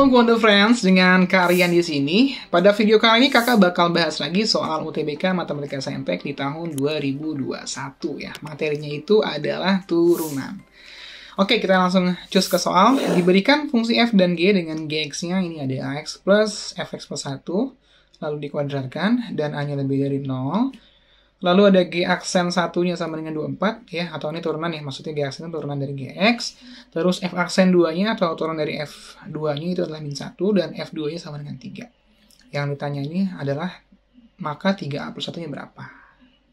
Halo Friends, dengan Karian di sini. Pada video kali ini kakak bakal bahas lagi soal UTBK Matematika Saintek di tahun 2021 ya. Materinya itu adalah turunan. Oke, kita langsung cus ke soal. Diberikan fungsi f dan g dengan gx-nya ini ada ax plus fx plus 1, lalu dikuadratkan, dan a-nya lebih dari 0 Lalu ada G aksen satunya sama dengan 24 ya atau ini turunan ya maksudnya G aksen itu turunan dari GX. Terus F aksen 2-nya atau turunan dari F2-nya itu adalah min 1 dan F2-nya sama dengan 3. Yang ditanya ini adalah maka 3A plus 1-nya berapa?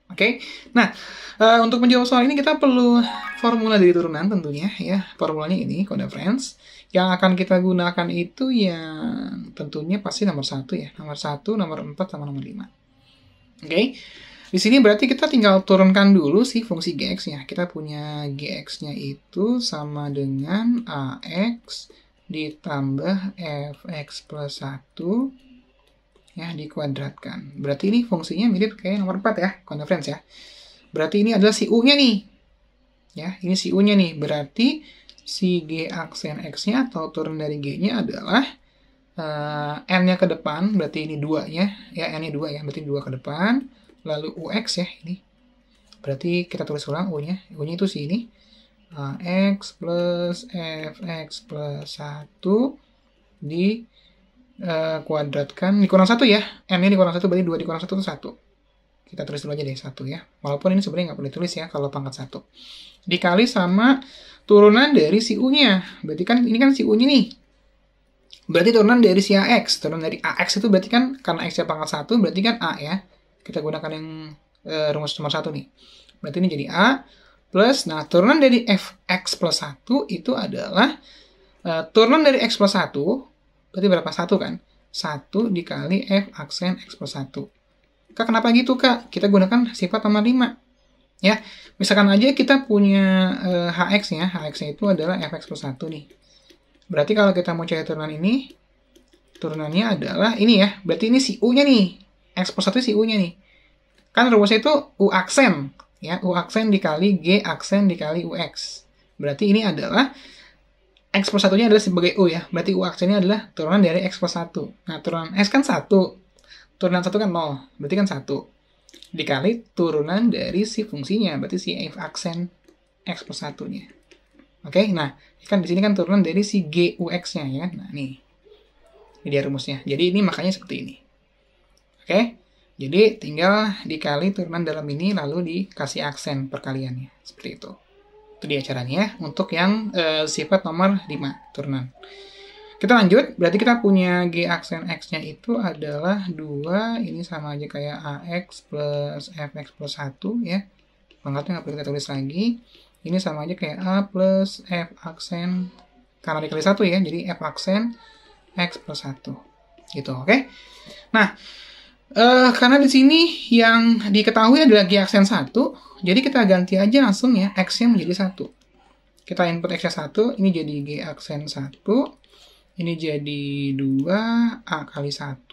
Oke. Okay? Nah, uh, untuk menjawab soal ini kita perlu formula dari turunan tentunya ya. Formulanya ini kode friends yang akan kita gunakan itu yang tentunya pasti nomor 1 ya. Nomor 1, nomor 4 sama nomor 5. Oke. Okay? Di sini berarti kita tinggal turunkan dulu sih fungsi gx-nya. Kita punya gx-nya itu sama dengan ax ditambah fx plus 1 ya dikuadratkan. Berarti ini fungsinya mirip kayak nomor 4 ya, conference ya. Berarti ini adalah si u-nya nih. Ya, ini si u-nya nih. Berarti si g aksen x-nya atau turun dari g-nya adalah uh, eh, n-nya ke depan, berarti ini 2 ya. Ya, n-nya 2 ya, berarti 2 ke depan lalu UX ya ini. Berarti kita tulis ulang U-nya. U-nya itu sini. Nah, X plus Fx plus 1 di uh, kuadratkan. Dikurang 1 ya. N-nya dikurang 1 berarti 2 dikurang 1 itu 1. Kita tulis dulu aja deh 1 ya. Walaupun ini sebenarnya nggak boleh tulis ya kalau pangkat 1. Dikali sama turunan dari si U-nya. Berarti kan ini kan si U-nya nih. Berarti turunan dari si AX. Turunan dari AX itu berarti kan karena X-nya pangkat 1 berarti kan A ya kita gunakan yang e, rumus nomor satu nih. Berarti ini jadi A plus, nah turunan dari fx plus 1 itu adalah e, turunan dari x plus 1, berarti berapa? satu kan? 1 dikali f aksen x plus 1. Kak, kenapa gitu, Kak? Kita gunakan sifat nomor 5. Ya, misalkan aja kita punya e, eh, hx ya, hx-nya itu adalah fx plus 1 nih. Berarti kalau kita mau cari turunan ini, turunannya adalah ini ya, berarti ini si U-nya nih, X plus 1 si U-nya nih. Kan rumusnya itu U aksen. Ya, U aksen dikali G aksen dikali UX. Berarti ini adalah X plus 1-nya adalah sebagai U ya. Berarti U aksennya adalah turunan dari X plus 1. Nah, turunan S kan 1. Turunan 1 kan 0. Berarti kan 1. Dikali turunan dari si fungsinya. Berarti si F aksen X plus 1-nya. Oke, okay? nah kan di sini kan turunan dari si G x nya ya. Nah, nih. Ini dia rumusnya. Jadi ini makanya seperti ini. Oke? Jadi tinggal dikali turunan dalam ini lalu dikasih aksen perkaliannya. Seperti itu. Itu dia caranya untuk yang e, sifat nomor 5 turunan. Kita lanjut, berarti kita punya G aksen X-nya itu adalah 2, ini sama aja kayak AX plus FX plus 1 ya. Pangkatnya nggak perlu kita tulis lagi. Ini sama aja kayak A plus F aksen, karena dikali 1 ya, jadi F aksen X plus 1. Gitu, oke? Okay? Nah, Uh, karena di sini yang diketahui adalah G aksen 1, jadi kita ganti aja langsung ya X-nya menjadi 1. Kita input X-nya 1, ini jadi G aksen 1, ini jadi 2, A kali 1,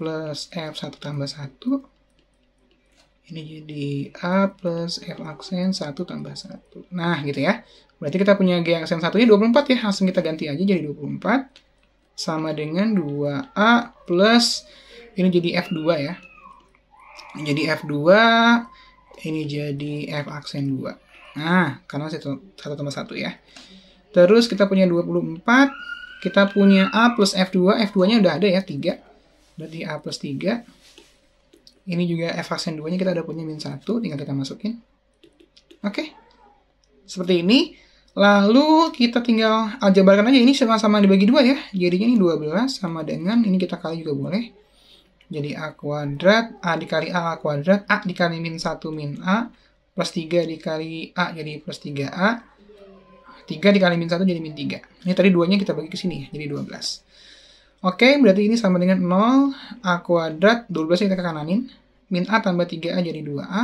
plus F1 tambah 1, ini jadi A plus F aksen 1 tambah 1. Nah, gitu ya. Berarti kita punya G aksen 1-nya 24 ya, langsung kita ganti aja jadi 24 sama dengan 2A plus ini jadi F2 ya. Ini jadi F2, ini jadi F aksen 2. Nah, karena 1 tambah 1 ya. Terus kita punya 24, kita punya A plus F2, F2-nya udah ada ya, 3. Berarti A plus 3. Ini juga F aksen 2-nya kita udah punya min 1, tinggal kita masukin. Oke. Okay. Seperti ini. Lalu kita tinggal aljabarkan aja ini sama-sama dibagi dua ya. Jadinya ini 12 sama dengan ini kita kali juga boleh. Jadi A kuadrat, A dikali A, A kuadrat, A dikali min 1 min A, plus 3 dikali A jadi plus 3A, 3 dikali min 1 jadi min 3. Ini tadi duanya kita bagi ke sini, jadi 12. Oke, berarti ini sama dengan 0, A kuadrat, 12 kita ke kananin, min A tambah 3A jadi 2A.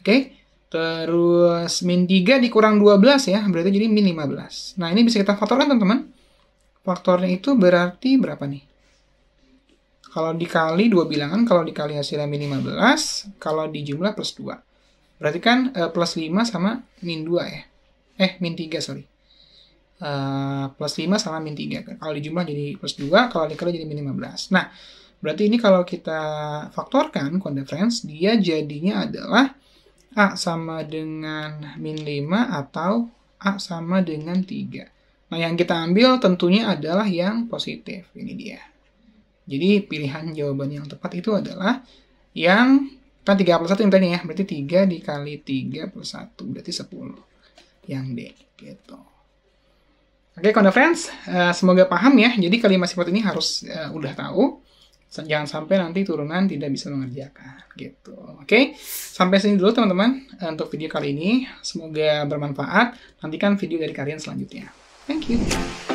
Oke, Terus min 3 dikurang 12 ya, berarti jadi min 15. Nah, ini bisa kita faktorkan teman-teman. Faktornya itu berarti berapa nih? Kalau dikali dua bilangan, kalau dikali hasilnya min 15, kalau di jumlah plus 2. Berarti kan uh, plus 5 sama min 2 ya. Eh, min 3 sorry. Uh, plus 5 sama min 3. Kalau di jumlah jadi plus 2, kalau dikali jadi min 15. Nah, berarti ini kalau kita faktorkan, konde dia jadinya adalah A sama dengan min 5 atau A sama dengan 3. Nah, yang kita ambil tentunya adalah yang positif. Ini dia. Jadi, pilihan jawaban yang tepat itu adalah yang kan 3 plus 1 yang tadi ya. Berarti 3 dikali 3 plus 1. Berarti 10. Yang D. Gitu. Oke, okay, friends. Uh, semoga paham ya. Jadi, kalimat sifat ini harus uh, udah tahu jangan sampai nanti turunan tidak bisa mengerjakan gitu. Oke, sampai sini dulu teman-teman eh, untuk video kali ini. Semoga bermanfaat. Nantikan video dari kalian selanjutnya. Thank you.